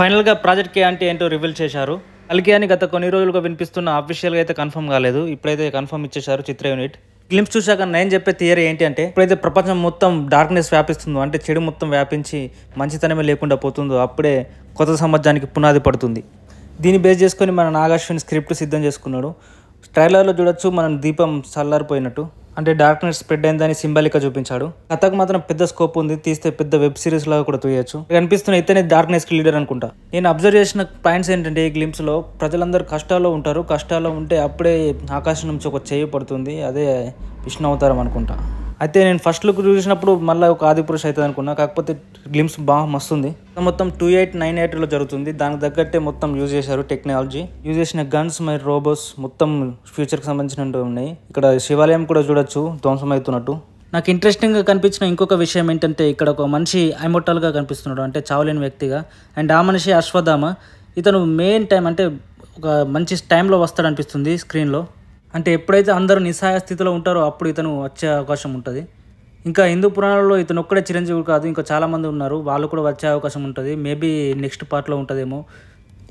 ఫైనల్గా ప్రాజెక్ట్ కే అంటే ఏంటో రివీల్ చేశారు అల్కే అని గత కొన్ని రోజులుగా వినిపిస్తున్న అఫీషియల్గా అయితే కన్ఫర్మ్ కాలేదు ఇప్పుడైతే కన్ఫర్మ్ ఇచ్చేశారు చిత్ర యూనిట్ గ్లిమ్స్ చూశాక నేను చెప్పే థియరీ ఏంటి అంటే ఇప్పుడైతే ప్రపంచం మొత్తం డార్క్నెస్ వ్యాపిస్తుందో అంటే చెడు మొత్తం వ్యాపించి మంచితనమే లేకుండా పోతుందో అప్పుడే కొత్త సమాజానికి పునాది పడుతుంది దీన్ని బేస్ చేసుకొని మన నాగాశ్విని స్క్రిప్ట్ సిద్ధం చేసుకున్నాడు ట్రైలర్లో చూడొచ్చు మనం దీపం చల్లారిపోయినట్టు అంటే డార్క్నెస్ నైట్ స్ప్రెడ్ అయిందని సింబాలిక్ గా చూపించాడు కథకు మాత్రం పెద్ద స్కోప్ ఉంది తీస్తే పెద్ద వెబ్ సిరీస్ లాగా కూడా తీయచ్చు కనిపిస్తున్న ఇతనే డార్క్నెస్ కి లీడర్ అనుకుంటా నేను అబ్జర్వ్ చేసిన పాయింట్స్ ఏంటంటే ఈ గ్లిమ్స్ లో ప్రజలందరూ కష్టాల్లో ఉంటారు కష్టాల్లో ఉంటే అప్పుడే ఆకాశం నుంచి ఒక చేయి పడుతుంది అదే విష్ణు అవతారం అనుకుంటా అయితే నేను ఫస్ట్ లుక్ చూసినప్పుడు మళ్ళీ ఒక ఆది పురుష అవుతుంది అనుకున్నా కాకపోతే గ్లిమ్స్ బాగా మస్తుంది మొత్తం టూ ఎయిట్ నైన్ ఎయిట్లో జరుగుతుంది దానికి తగ్గట్టే మొత్తం యూజ్ చేశారు టెక్నాలజీ యూజ్ చేసిన గన్స్ మరి రోబోట్స్ మొత్తం ఫ్యూచర్కి సంబంధించినట్టు ఉన్నాయి ఇక్కడ శివాలయం కూడా చూడొచ్చు ధ్వంసం అవుతున్నట్టు నాకు ఇంట్రెస్టింగ్గా కనిపించిన ఇంకొక విషయం ఏంటంటే ఇక్కడ ఒక మనిషి ఐమోటల్గా కనిపిస్తున్నాడు అంటే చావలేని వ్యక్తిగా అండ్ ఆ మనిషి అశ్వధామ ఇతను మెయిన్ టైం అంటే ఒక మంచి టైంలో వస్తాడు అనిపిస్తుంది స్క్రీన్లో అంటే ఎప్పుడైతే అందరూ నిస్సాయ స్థితిలో ఉంటారో అప్పుడు ఇతను వచ్చే అవకాశం ఉంటుంది ఇంకా హిందూ పురాణాల్లో ఇతను ఒక్కడే చిరంజీవి కాదు ఇంకా చాలామంది ఉన్నారు వాళ్ళు కూడా వచ్చే అవకాశం ఉంటుంది మేబీ నెక్స్ట్ పార్ట్లో ఉంటుందేమో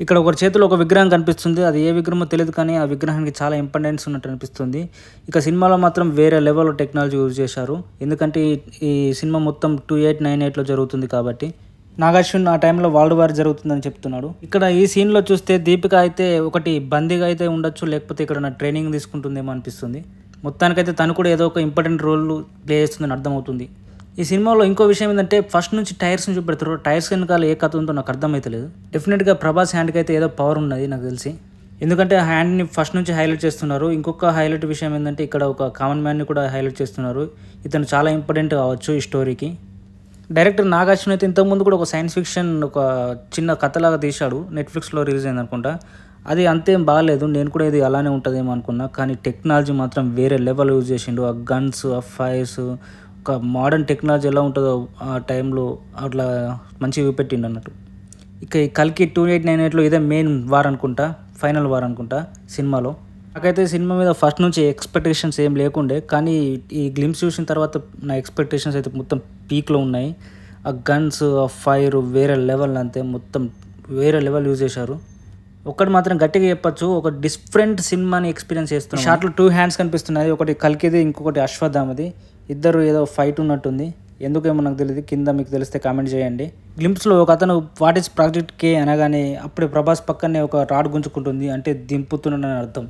ఇక్కడ ఒకరి చేతిలో ఒక విగ్రహం కనిపిస్తుంది అది ఏ విగ్రహమో తెలియదు కానీ ఆ విగ్రహానికి చాలా ఇంపార్టెన్స్ ఉన్నట్టు అనిపిస్తుంది ఇక సినిమాలో మాత్రం వేరే లెవెల్లో టెక్నాలజీ యూజ్ చేశారు ఎందుకంటే ఈ సినిమా మొత్తం టూ ఎయిట్ నైన్ ఎయిట్లో జరుగుతుంది కాబట్టి నాగార్జున్ ఆ టైంలో వరల్డ్ వార్ జరుగుతుందని చెప్తున్నాడు ఇక్కడ ఈ సీన్లో చూస్తే దీపిక అయితే ఒకటి బందీగా అయితే ఉండొచ్చు లేకపోతే ఇక్కడ నా ట్రైనింగ్ తీసుకుంటుందేమో అనిపిస్తుంది మొత్తానికైతే తను కూడా ఏదో ఒక ఇంపార్టెంట్ రోల్ ప్లే చేస్తుందని అర్థమవుతుంది ఈ సినిమాలో ఇంకో విషయం ఏంటంటే ఫస్ట్ నుంచి టైర్స్ని చూపెడతారు టైర్స్ వెనకాల ఏ కథ ఉందో నాకు అర్థమవుతలేదు డెఫినెట్గా ప్రభాస్ హ్యాండ్కి అయితే ఏదో పవర్ ఉన్నది నాకు తెలిసి ఎందుకంటే హ్యాండ్ని ఫస్ట్ నుంచి హైలైట్ చేస్తున్నారు ఇంకొక హైలైట్ విషయం ఏంటంటే ఇక్కడ ఒక కామన్ మ్యాన్ని కూడా హైలైట్ చేస్తున్నారు ఇతను చాలా ఇంపార్టెంట్ కావచ్చు ఈ స్టోరీకి డైరెక్టర్ నాగార్జున అయితే ఇంతకుముందు కూడా ఒక సైన్స్ ఫిక్షన్ ఒక చిన్న కథలాగా తీశాడు నెట్ఫ్లిక్స్లో రిలీజ్ అయింది అనుకుంటా అది అంతేం బాగాలేదు నేను కూడా ఇది అలానే ఉంటుందేమో అనుకున్నా కానీ టెక్నాలజీ మాత్రం వేరే లెవెల్ యూజ్ చేసిండు ఆ గన్స్ ఆ ఫైర్స్ ఒక మోడర్న్ టెక్నాలజీ ఎలా ఉంటుందో ఆ టైంలో అట్లా మంచిగా చూపెట్టిండు అన్నట్టు ఇక కల్కి టూ ఎయిట్ నైన్ ఎయిట్లో ఇదే మెయిన్ వార్ అనుకుంటా ఫైనల్ వార్ అనుకుంటా సినిమాలో నాకైతే సినిమా మీద ఫస్ట్ నుంచి ఎక్స్పెక్టేషన్స్ ఏం లేకుండే కానీ ఈ గ్లిమ్స్ చూసిన తర్వాత నా ఎక్స్పెక్టేషన్స్ అయితే మొత్తం పీక్లో ఉన్నాయి ఆ గన్స్ ఆ ఫైర్ వేరే లెవెల్ అంతే మొత్తం వేరే లెవెల్ యూజ్ చేశారు ఒకటి మాత్రం గట్టిగా చెప్పచ్చు ఒక డిఫరెంట్ సినిమాని ఎక్స్పీరియన్స్ చేస్తున్నాం షార్ట్లో టూ హ్యాండ్స్ కనిపిస్తున్నాయి ఒకటి కలికిది ఇంకొకటి అశ్వత్థామది ఇద్దరు ఏదో ఫైట్ ఉన్నట్టుంది ఎందుకేమో నాకు తెలియదు కింద మీకు తెలిస్తే కామెంట్ చేయండి గ్లిమ్స్లో ఒక అతను వాట్ ఈస్ ప్రాజెక్ట్ కే అనగానే అప్పుడే ప్రభాస్ పక్కనే ఒక రాడ్ గుంజుకుంటుంది అంటే దింపుతున్నాడని అర్థం